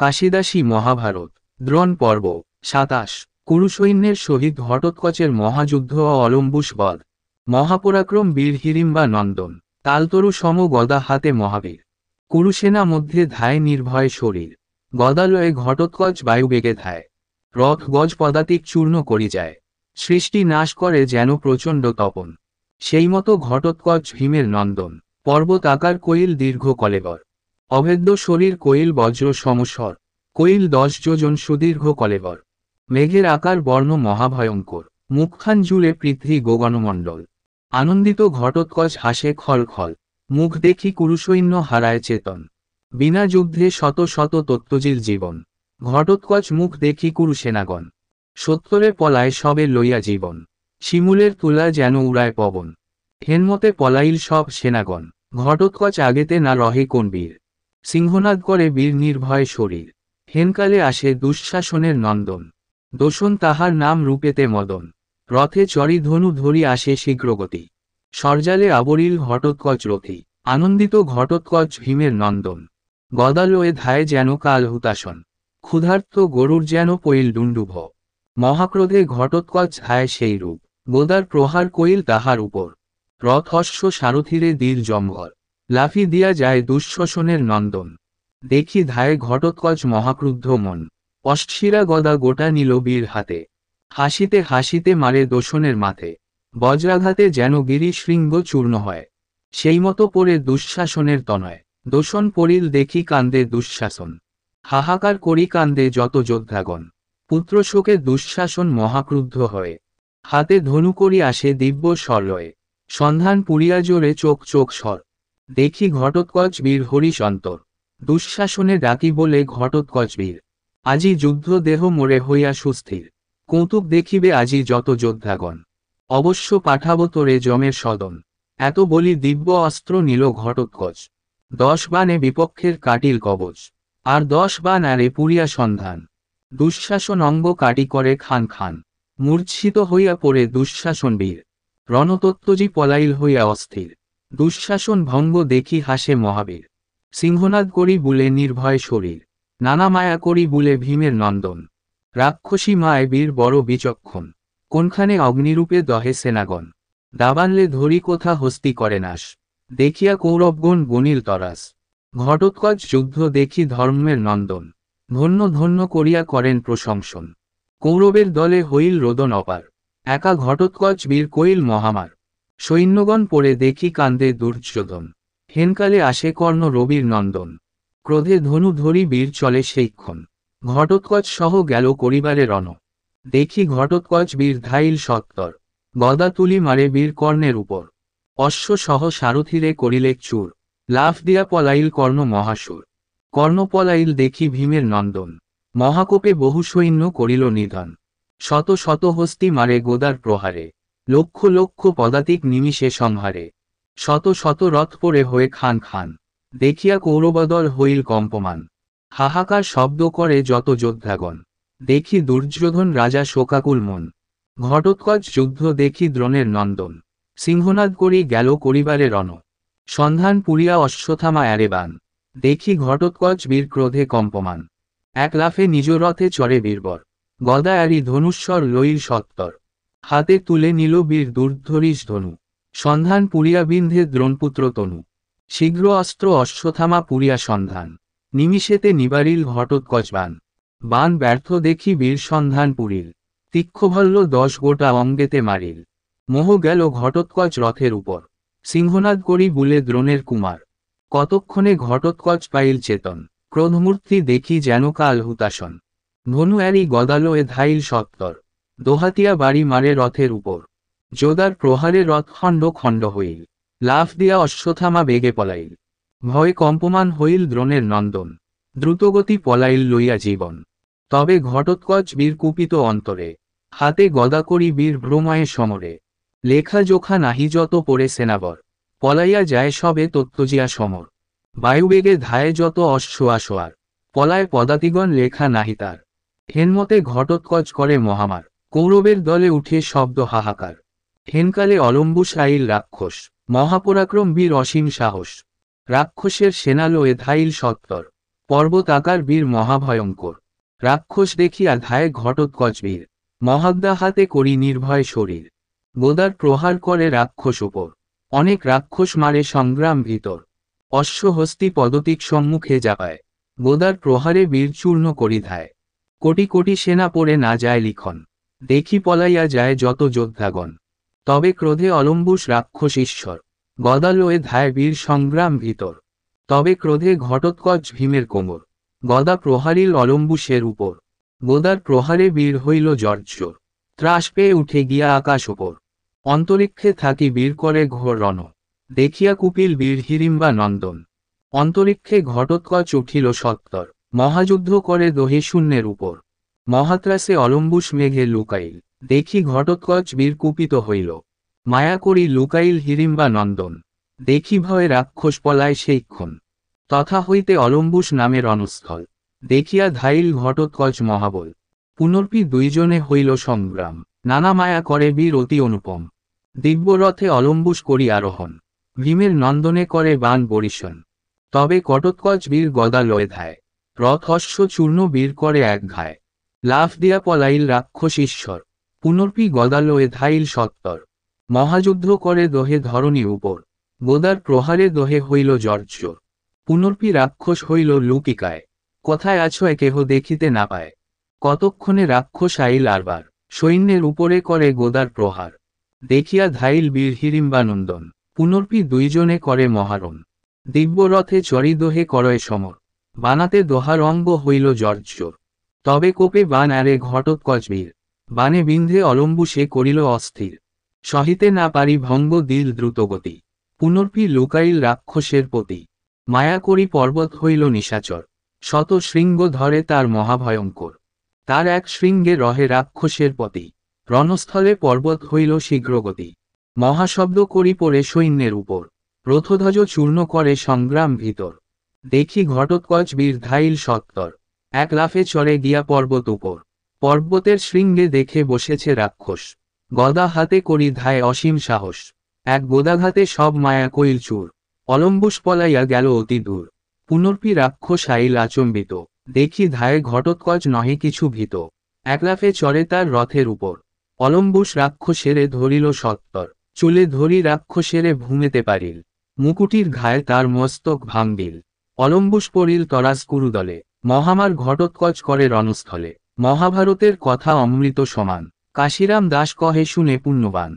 কাশিদাসী মহাভারত দ্রোণ পর্ব সাতাশ কুরুসৈন্যের সহিত ঘটোৎকচের মহাযুদ্ধ ও অলম্বুস বধ মহাপরাক্রম বীর হিরিম্বা নন্দন তালতরু সম গদা হাতে মহাবীর কুরুসেনা মধ্যে ধায় নির্ভয় শরীর গদালয়ে ঘটোৎকচ বায়ুবেগে ধায় রথ গজ পদাতিক চূর্ণ করি যায় সৃষ্টি নাশ করে যেন প্রচণ্ড তপন সেই মতো ঘটোৎকচ ভীমের নন্দন পর্বত আকার কৈল দীর্ঘ কলেবর অভেদ্য শরীর কোয়েল বজ্র সমসর কোয়েল দশ যোজন সুদীর্ঘ কলেবর মেঘের আকার বর্ণ মহাভয়ঙ্কর মুখখান জুড়ে পৃথ্বী গোগণমণ্ডল আনন্দিত ঘটোৎকচ হাসে খল খল মুখ দেখি কুরুসৈন্য হারায় চেতন বিনা যুদ্ধে শত শত তত্ত্বজিল জীবন ঘটোৎকচ মুখ দেখি কুরুসেনাগণ সত্তরে পলায় সবে লইয়া জীবন শিমুলের তুলা যেন উড়ায় পবন হেনমতে পলাইল সব সেনাগণ ঘটোৎকচ আগেতে না রহে কোন বীর সিংহনাদ করে বীর নির্ভয় শরীর হেনকালে আসে দুঃশাসনের নন্দন দোষণ তাহার নাম রূপেতে মদন রথে চরি ধনু ধরি আসে শীঘ্রগতি সরজালে আবরিল ঘটোৎকচ রথী আনন্দিত ঘটোৎকচ ভীমের নন্দন গদালয়ে ধায় যেন কাল হুতাসন ক্ষুধার্ত গরুর যেন পইল ডুণ্ডুভ মহাক্রোধে ঘটোৎকচ ধায় সেই রূপ গোদার প্রহার কইল তাহার উপর রথস্য সারথিরে দীর জঙ্গল লাফি দিয়া যায় দুঃশোষণের নন্দন দেখি ধায়ে ঘটোৎকচ মহাক্রুদ্ধ মন অষ্টশিরা গদা গোটা নিল বীর হাতে হাসিতে হাসিতে মারে দোষণের মাথে বজ্রাঘাতে যেন গিরি শৃঙ্গ চূর্ণ হয় সেই মতো পড়ে দুঃশাসনের তনয় দোষণ পড়িল দেখি কান্দে দুঃশাসন হাহাকার করি কান্দে যত যোদ্ধাগণ পুত্রশোকে দুঃশাসন মহাক্রুদ্ধ হয়ে হাতে ধনু করি আসে দিব্য সরলয়ে সন্ধান পুরিয়া জোরে চোখ চোখ সর দেখি ঘটোৎকচ বীর হরিশ অন্তর দুঃশাসনে ডাকি বলে ঘটোৎকচ বীর আজি যুদ্ধ দেহ মোরে হইয়া সুস্থির কৌতুক দেখিবে আজি যত যোদ্ধাগণ অবশ্য পাঠাব তোরে জমের সদন এত বলি দিব্য অস্ত্র নিল ঘটোৎকচ দশ বানে বিপক্ষের কাটিল কবচ আর দশ বান আরে পুরিয়া সন্ধান দুঃশাসন অঙ্গ কাটি করে খান খান মূর্ছিত হইয়া পড়ে দুঃশাসন বীর রণতত্ত্বজি পলাইল হইয়া অস্থির দুঃশাসন ভঙ্গ দেখি হাসে মহাবীর সিংহনাদ করি বুলে নির্ভয় শরীর নানা মায়া করি বুলে ভীমের নন্দন রাক্ষসী মায় বীর বড় বিচক্ষণ কোনখানে অগ্নিরূপে দহে সেনাগণ দাবানলে ধরি কোথা হস্তি করে নাশ দেখিয়া কৌরবগণ গণিল তরাস ঘটোৎকচ যুদ্ধ দেখি ধর্মের নন্দন ধন্য ধন্য করিয়া করেন প্রশংসন কৌরবের দলে হইল রোদন অপার একা ঘটোৎকচ বীর কইল মহামার সৈন্যগণ পড়ে দেখি কান্দে দুর্যোধন হেনকালে আসে কর্ণ রবির নন্দন ক্রোধে ধনু ধরি বীর চলে সেইক্ষণ ঘটোৎকচ সহ গেল করিবারে রণ দেখি ঘটোৎকচ বীর ধাইল সত্তর গদা তুলি মারে বীর কর্ণের উপর অশ্ব সহ সারথিরে করিলে চুর লাফ দিয়া পলাইল কর্ণ মহাসুর কর্ণ পলাইল দেখি ভীমের নন্দন মহাকোপে বহু সৈন্য করিল নিধন শত শত হস্তি মারে গোদার প্রহারে লক্ষ লক্ষ পদাতিক নিমিষে সংহারে শত শত রথ পরে হয়ে খান খান দেখিয়া কৌরবদল হইল কম্পমান হাহাকার শব্দ করে যত যোদ্ধাগণ দেখি দুর্যোধন রাজা শোকাকুল মন ঘটোৎকচ যুদ্ধ দেখি দ্রোণের নন্দন সিংহনাদ করি গেল করিবারে রণ সন্ধান পুরিয়া অশ্বথামা বান দেখি ঘটোৎকচ বীর ক্রোধে কম্পমান এক লাফে নিজ রথে চরে বীরবর গদা এরি ধনুস্বর লইল সত্তর হাতে তুলে নিল বীর দুর্ধরীশ ধনু সন্ধান পুরিয়া বিন্ধে দ্রোণপুত্র তনু শীঘ্র অস্ত্র অশ্বথামা পুরিয়া সন্ধান নিমিষেতে নিবারিল ঘটোৎকচবান বান ব্যর্থ দেখি বীর সন্ধান পুরিল তীক্ষভল্ল দশ গোটা অঙ্গেতে মারিল মোহ গেল ঘটোৎকচ রথের উপর সিংহনাদ করি বুলে দ্রোণের কুমার কতক্ষণে ঘটোৎকচ পাইল চেতন ক্রোধমূর্তি দেখি যেন কাল হুতাসন ধনু এরই গদালো এ ধাইল সত্তর দোহাতিয়া বাড়ি মারে রথের উপর জোদার প্রহারে রথ খণ্ড খণ্ড হইল লাফ দিয়া অশ্বথামা বেগে পলাইল ভয় কম্পমান হইল দ্রোণের নন্দন দ্রুতগতি পলাইল লইয়া জীবন তবে ঘটোৎকচ বীরকুপিত অন্তরে হাতে গদা করি বীর ভ্রমায়ে সমরে লেখা জোখা নাহি যত পড়ে সেনাবর পলাইয়া যায় সবে তত্ত্বজিয়া সমর বায়ুবেগে ধায়ে যত অশ্ব আসোয়ার পলায় পদাতিগণ লেখা নাহি তার হেনমতে ঘটোৎকচ করে মহামার কৌরবের দলে উঠে শব্দ হাহাকার হেনকালে অলম্বু রাক্ষস মহাপরাক্রম বীর অসীম সাহস রাক্ষসের সেনালোয়ে ধাইল সত্তর পর্বত আকার বীর মহাভয়ঙ্কর রাক্ষস দেখিয়া ধায় ঘটোৎকজ বীর মহাজ্ঞা হাতে করি নির্ভয় শরীর গোদার প্রহার করে রাক্ষস উপর অনেক রাক্ষস মারে সংগ্রাম ভিতর অশ্বহস্তি পদতিক সম্মুখে যাওয়ায় গোদার প্রহারে বীরচূর্ণ করি ধায় কোটি কোটি সেনা পড়ে না যায় লিখন দেখি পলাইয়া যায় যত যোদ্ধাগণ তবে ক্রোধে অলম্বুস রাক্ষস ঈশ্বর গদালোয়ে ধায় বীর সংগ্রাম ভিতর তবে ক্রোধে ঘটোৎকচ ভীমের কোমর গদা প্রহারিল অলম্বুসের উপর গোদার প্রহারে বীর হইল জর্জর ত্রাস পেয়ে উঠে গিয়া আকাশ ওপর অন্তরিক্ষে থাকি বীর করে ঘোর রণ দেখিয়া কুপিল বীর হিড়িম্বা নন্দন অন্তরিক্ষে ঘটোৎকচ উঠিল সত্তর মহাযুদ্ধ করে দহে শূন্যের উপর মহাত্রাসে অলম্বুস মেঘে লুকাইল দেখি ঘটোৎকচ বীরকুপিত হইল মায়া করি লুকাইল হিড়িম্বা নন্দন দেখি ভয়ে রাক্ষস পলায় সেইক্ষণ তথা হইতে অলম্বুস নামের অনুস্থল দেখিয়া ধাইল ঘটোৎকচ মহাবল পুনর্পি দুইজনে হইল সংগ্রাম নানা মায়া করে বীর অতি অনুপম দিব্যরথে অলম্বুস করি আরোহণ ভীমের নন্দনে করে বান বরিশন তবে কটোৎকচ বীর গদা লয়ে ধায় রথ অশ্ব চূর্ণ বীর করে এক ঘায় লাফ দিয়া পলাইল রাক্ষস ঈশ্বর পুনর্পি গদালয়ে ধাইল সত্তর মহাযুদ্ধ করে দহে ধরণী উপর গোদার প্রহারে দহে হইল জর্জর পুনর্পি রাক্ষস হইল লুকিকায় কথায় আছো কেহ দেখিতে না পায় কতক্ষণে রাক্ষস আইল আরবার সৈন্যের উপরে করে গোদার প্রহার দেখিয়া ধাইল বীর হিড়িম্বানন্দন পুনর্পি দুইজনে করে মহারণ দিব্যরথে দোহে করয় সমর বানাতে দোহার অঙ্গ হইল জর্জর তবে কোপে বান আরে ঘটত কচবীর বানে বিন্ধে অলম্বু সে করিল অস্থির সহিতে না পারি ভঙ্গ দিল দ্রুতগতি পুনর্পি লুকাইল রাক্ষসের পতি মায়া করি পর্বত হইল নিশাচর শত শৃঙ্গ ধরে তার মহাভয়ঙ্কর তার এক শৃঙ্গে রহে রাক্ষসের পতি রণস্থলে পর্বত হইল শীঘ্রগতি মহাশব্দ করি পড়ে সৈন্যের উপর রথধ্বজ চূর্ণ করে সংগ্রাম ভিতর দেখি ঘটোৎকচ বীর ধাইল সত্তর এক লাফে চড়ে গিয়া পর্বত উপর পর্বতের শৃঙ্গে দেখে বসেছে রাক্ষস গদা হাতে করি ধায় অসীম সাহস এক গোদাঘাতে সব মায়া কইল চুর অলম্বুস পলাইয়া গেল অতি দূর পুনর্পি রাক্ষস আইল আচম্বিত দেখি ধায়ে ঘটোৎকচ নহে কিছু ভীত একলাফে চড়ে তার রথের উপর অলম্বুস রাক্ষসেরে ধরিল সত্তর চুলে ধরি রাক্ষসেরে ভূমেতে পারিল মুকুটির ঘায়ে তার মস্তক ভাঙবিল অলম্বুস পড়িল তরাজ কুরুদলে মহামার ঘটোৎকচ করে রণস্থলে মহাভারতের কথা অমৃত সমান কাশিরাম দাস কহে শুনে পুণ্যবান